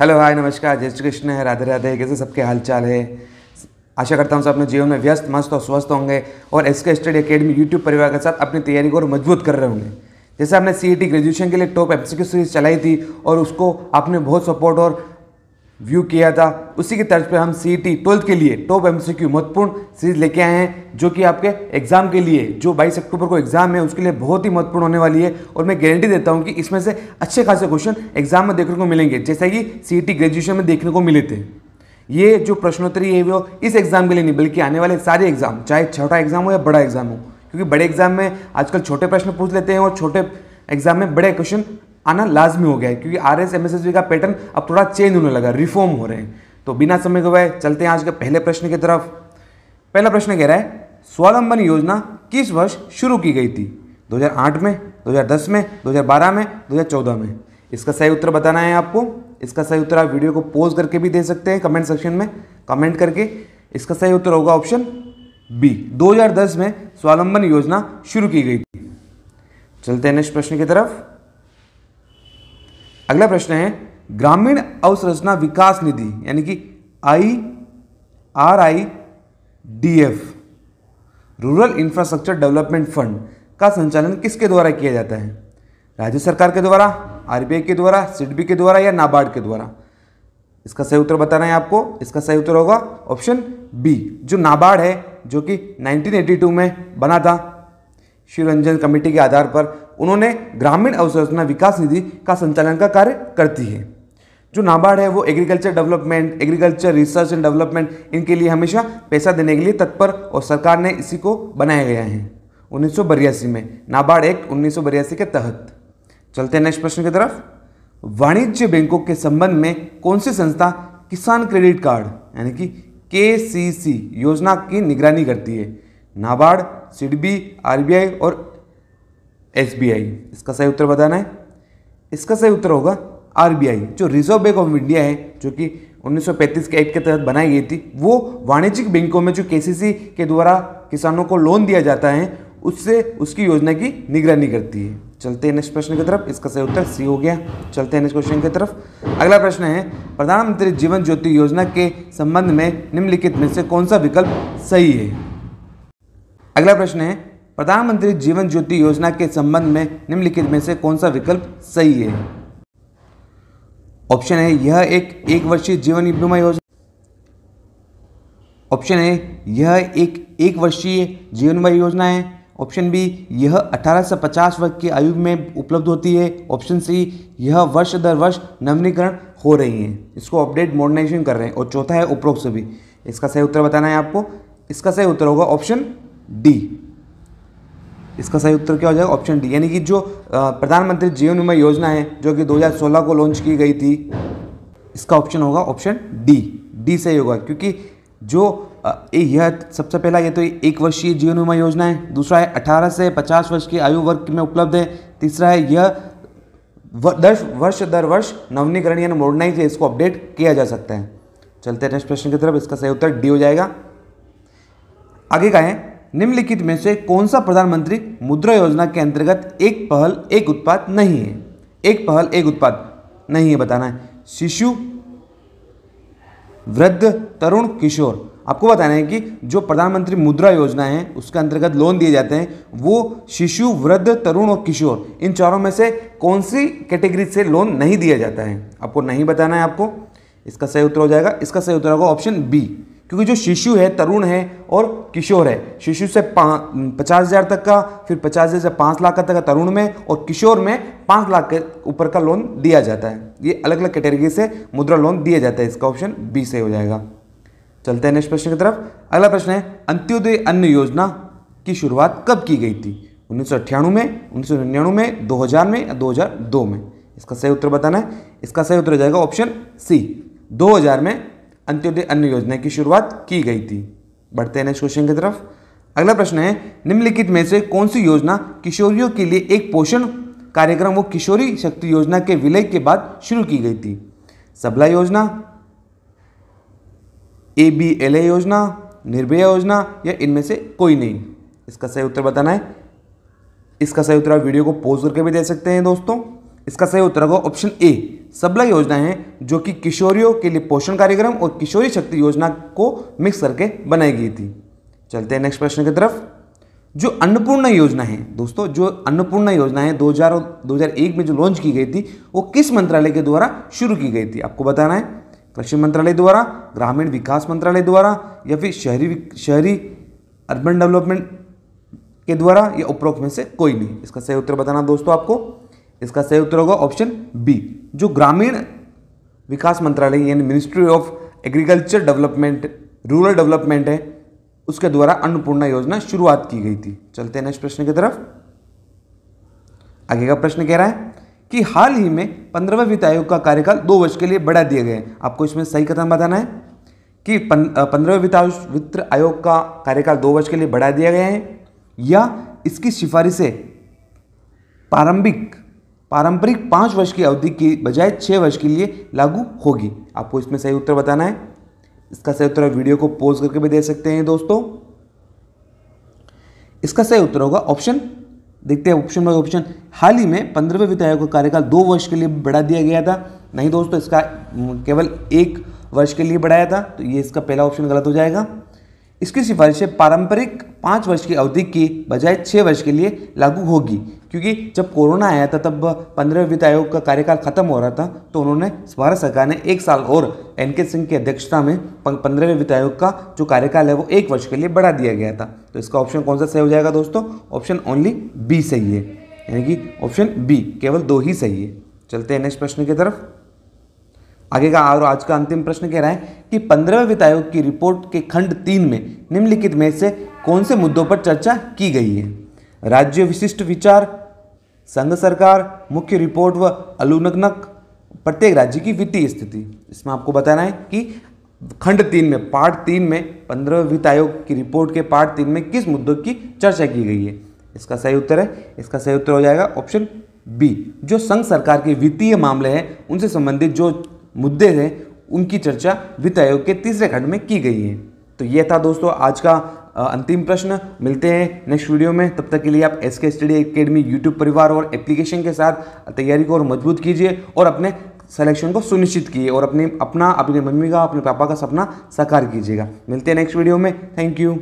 hello hi नमस्कार जय श्री कृष्ण है राधे राधे कैसे सबके हालचाल है आशा करता हूँ सब अपने जीवन में व्यस्त मस्त और स्वस्थ होंगे और एस के स्टडी अकेडमी यूट्यूब परिवार के साथ अपनी तैयारी को और मजबूत कर रहे होंगे जैसे आपने सी ग्रेजुएशन e के लिए टॉप एप्स सीरीज चलाई थी और उसको आपने बहुत सपोर्ट और व्यू किया था उसी की तर्ज पर हम सी टी ट्वेल्थ के लिए टॉप एम सी क्यू महत्वपूर्ण सीरीज लेके आए हैं जो कि आपके एग्जाम के लिए जो 22 अक्टूबर को एग्जाम है उसके लिए बहुत ही महत्वपूर्ण होने वाली है और मैं गारंटी देता हूं कि इसमें से अच्छे खासे क्वेश्चन एग्जाम में देखने को मिलेंगे जैसा कि सी टी ग्रेजुएशन में देखने को मिले थे ये जो प्रश्नोत्तरी है वो इस एग्जाम के लिए नहीं बल्कि आने वाले सारे एग्जाम चाहे छोटा एग्जाम हो या बड़ा एग्जाम हो क्योंकि बड़े एग्जाम में आजकल छोटे प्रश्न पूछ लेते हैं और छोटे एग्जाम में बड़े क्वेश्चन आना लाजमी हो गया है क्योंकि आर एस का पैटर्न अब थोड़ा चेंज होने लगा रिफॉर्म हो रहे हैं तो बिना समय गवाए चलते हैं आज के पहले प्रश्न की तरफ पहला प्रश्न कह रहा है स्वावलंबन योजना किस वर्ष शुरू की गई थी 2008 में 2010 में 2012 में 2014 में इसका सही उत्तर बताना है आपको इसका सही उत्तर आप वीडियो को पोज करके भी दे सकते हैं कमेंट सेक्शन में कमेंट करके इसका सही उत्तर होगा ऑप्शन बी 2010 में स्वावलंबन योजना शुरू की गई थी चलते हैं नेक्स्ट प्रश्न की तरफ अगला प्रश्न है ग्रामीण अवसंरचना विकास निधि यानी कि I R I D F rural infrastructure development fund का संचालन किसके द्वारा किया जाता है राज्य सरकार के द्वारा आरबीआई के द्वारा सिडबी के द्वारा या नाबार्ड के द्वारा इसका सही उत्तर बताना है आपको इसका सही उत्तर होगा ऑप्शन बी जो नाबार्ड है जो कि 1982 में बना था शिवरंजन कमेटी के आधार पर उन्होंने ग्रामीण अवसंरचना विकास निधि का संचालन का कार्य करती है जो नाबार्ड है वो agriculture development agriculture research and development इनके लिए हमेशा पैसा देने के लिए तत्पर और सरकार ने इसी को बनाया गया है उन्नीस में नाबार्ड एक्ट उन्नीस के तहत चलते हैं नेक्स्ट प्रश्न की तरफ वाणिज्य बैंकों के संबंध में कौन सी संस्था किसान क्रेडिट कार्ड यानी कि के योजना की निगरानी करती है नाबार्ड सिडबी आरबीआई और एसबीआई इसका सही उत्तर बताना है इसका सही उत्तर होगा आरबीआई जो रिजर्व बैंक ऑफ इंडिया है जो कि 1935 के एक्ट के तहत बनाई गई थी वो वाणिज्यिक बैंकों में जो केसीसी के द्वारा किसानों को लोन दिया जाता है उससे उसकी योजना की निगरानी करती है चलते हैं नेक्स्ट प्रश्न की तरफ इसका सही उत्तर सी हो गया चलते हैं नेक्स्ट क्वेश्चन की तरफ अगला प्रश्न है प्रधानमंत्री जीवन ज्योति योजना के संबंध में निम्नलिखित में से कौन सा विकल्प सही है अगला प्रश्न है प्रधानमंत्री जीवन ज्योति योजना के संबंध में निम्नलिखित में से कौन सा विकल्प सही है ऑप्शन है यह एक एक वर्षीय जीवन बीमा योजना ऑप्शन है यह एक एक वर्षीय जीवन बीमा योजना है ऑप्शन बी यह 18 से 50 वर्ष की आयु में उपलब्ध होती है ऑप्शन सी यह वर्ष दर वर्ष नवीनीकरण हो रही है इसको अपडेट मॉडर्नाइजेशन कर रहे हैं और चौथा है उपरोक्त सभी इसका सही उत्तर बताना है आपको इसका सही उत्तर होगा ऑप्शन डी इसका सही उत्तर क्या हो जाएगा ऑप्शन डी यानी कि जो प्रधानमंत्री जीवन बीमा योजना है जो कि 2016 को लॉन्च की गई थी इसका ऑप्शन होगा ऑप्शन डी डी सही होगा क्योंकि जो यह सबसे पहला ये तो एक वर्षीय जीवन बीमा योजना है दूसरा है 18 से 50 वर्ष की आयु वर्ग में उपलब्ध है तीसरा है यह दस वर्ष दर वर्ष नवनीकरण यानी मॉडर्नाइज इसको अपडेट किया जा सकता है चलते नेक्स्ट प्रश्न की तरफ इसका सही उत्तर डी हो जाएगा आगे का है निम्नलिखित में से कौन सा प्रधानमंत्री मुद्रा योजना के अंतर्गत एक पहल एक उत्पाद नहीं है एक पहल एक उत्पाद नहीं है बताना है शिशु वृद्ध तरुण किशोर आपको बताना है कि जो प्रधानमंत्री मुद्रा योजना है उसके अंतर्गत लोन दिए जाते हैं वो शिशु वृद्ध तरुण और किशोर इन चारों में से कौन सी कैटेगरी से लोन नहीं दिया जाता है आपको नहीं बताना है आपको इसका सही उत्तर हो जाएगा इसका सही उत्तर होगा ऑप्शन बी क्योंकि जो शिशु है तरुण है और किशोर है शिशु से पचास हज़ार तक का फिर पचास हज़ार से पाँच लाख का तक का तरुण में और किशोर में पाँच लाख के ऊपर का लोन दिया जाता है ये अलग अलग कैटेगरी से मुद्रा लोन दिया जाता है इसका ऑप्शन बी सही हो जाएगा चलते हैं नेक्स्ट प्रश्न की तरफ अगला प्रश्न है अंत्योदय अन्न योजना की शुरुआत कब की गई थी उन्नीस में उन्नीस में दो में या दो में इसका सही उत्तर बताना है इसका सही उत्तर हो जाएगा ऑप्शन सी 2000 में अंत्योदय अन्न योजना की शुरुआत की गई थी बढ़ते हैं नेक्स्ट क्वेश्चन की तरफ अगला प्रश्न है निम्नलिखित में से कौन सी योजना किशोरियों के लिए एक पोषण कार्यक्रम वो किशोरी शक्ति योजना के विलय के बाद शुरू की गई थी सबला योजना ए बी एल ए योजना निर्भया योजना या इनमें से कोई नहीं इसका सही उत्तर बताना है इसका सही उत्तर आप वीडियो को पोज करके भी दे सकते हैं दोस्तों इसका सही उत्तर होगा ऑप्शन ए सबला योजना है जो कि किशोरियों के लिए पोषण कार्यक्रम और किशोरी शक्ति योजना को मिक्स करके बनाई गई थी चलते हैं नेक्स्ट प्रश्न की तरफ जो अन्नपूर्णा योजना है दोस्तों जो अन्नपूर्णा योजना है 2000 2001 में जो लॉन्च की गई थी वो किस मंत्रालय के द्वारा शुरू की गई थी आपको बताना है कृषि मंत्रालय द्वारा ग्रामीण विकास मंत्रालय द्वारा या फिर शहरी शहरी अर्बन डेवलपमेंट के द्वारा या उपरोक्त में से कोई नहीं इसका सही उत्तर बताना दोस्तों आपको इसका सही उत्तर होगा ऑप्शन बी जो ग्रामीण विकास मंत्रालय यानी ministry of agriculture development rural development है उसके द्वारा अन्नपूर्णा योजना शुरुआत की गई थी चलते हैं नेक्स्ट प्रश्न की तरफ आगे का प्रश्न कह रहा है कि हाल ही में पंद्रहवें वित्त आयोग का कार्यकाल दो वर्ष के लिए बढ़ा दिया गया है आपको इसमें सही कथन बताना है कि पंद्रहवें वित्त आयोग वित्त आयोग का कार्यकाल दो वर्ष के लिए बढ़ा दिया गया है या इसकी सिफारिशें प्रारंभिक पारंपरिक पाँच वर्ष की अवधि की बजाय छः वर्ष के लिए लागू होगी आपको इसमें सही उत्तर बताना है इसका सही उत्तर वीडियो को पोज करके भी दे सकते हैं दोस्तों इसका सही उत्तर होगा ऑप्शन देखते हैं ऑप्शन बाई ऑप्शन हाल ही में पंद्रहवें वित्त आयोग का कार्यकाल दो वर्ष के लिए बढ़ा दिया गया था नहीं दोस्तों इसका केवल एक वर्ष के लिए बढ़ाया था तो ये इसका पहला ऑप्शन गलत हो जाएगा इसकी सिफारिशें पारंपरिक पाँच वर्ष की अवधि की बजाय छः वर्ष के लिए लागू होगी क्योंकि जब कोरोना आया था तब पंद्रह वित्त आयोग का कार्यकाल खत्म हो रहा था तो उन्होंने भारत सरकार ने एक साल और एन के सिंह की अध्यक्षता में पंद्रहवें वित्त आयोग का जो कार्यकाल है वो एक वर्ष के लिए बढ़ा दिया गया था तो इसका ऑप्शन कौन सा सही हो जाएगा दोस्तों ऑप्शन ओनली बी सही है यानी कि ऑप्शन बी केवल दो ही सही है चलते हैं नेक्स्ट प्रश्न की तरफ आगे का और आज का अंतिम प्रश्न कह रहा है कि पंद्रहवें वित्त आयोग की रिपोर्ट के खंड तीन में निम्नलिखित में से कौन से मुद्दों पर चर्चा की गई है राज्य विशिष्ट विचार संघ सरकार मुख्य रिपोर्ट व अलुनकनक प्रत्येक राज्य की वित्तीय स्थिति इसमें आपको बताना है कि खंड तीन में पार्ट तीन में पंद्रह वित्त आयोग की रिपोर्ट के पार्ट तीन में किस मुद्दों की चर्चा की गई है इसका सही उत्तर है इसका सही उत्तर हो जाएगा ऑप्शन बी जो संघ सरकार के वित्तीय मामले हैं उनसे संबंधित जो मुद्दे हैं उनकी चर्चा वित्त आयोग के तीसरे खंड में की गई है तो यह था दोस्तों आज का अंतिम प्रश्न मिलते हैं नेक्स्ट वीडियो में तब तक के लिए आप एस के स्टडी अकेडमी यूट्यूब परिवार और एप्लीकेशन के साथ तैयारी को और मजबूत कीजिए और अपने सिलेक्शन को सुनिश्चित कीजिए और अपने अपना अपने मम्मी का अपने पापा का सपना साकार कीजिएगा मिलते हैं नेक्स्ट वीडियो में थैंक यू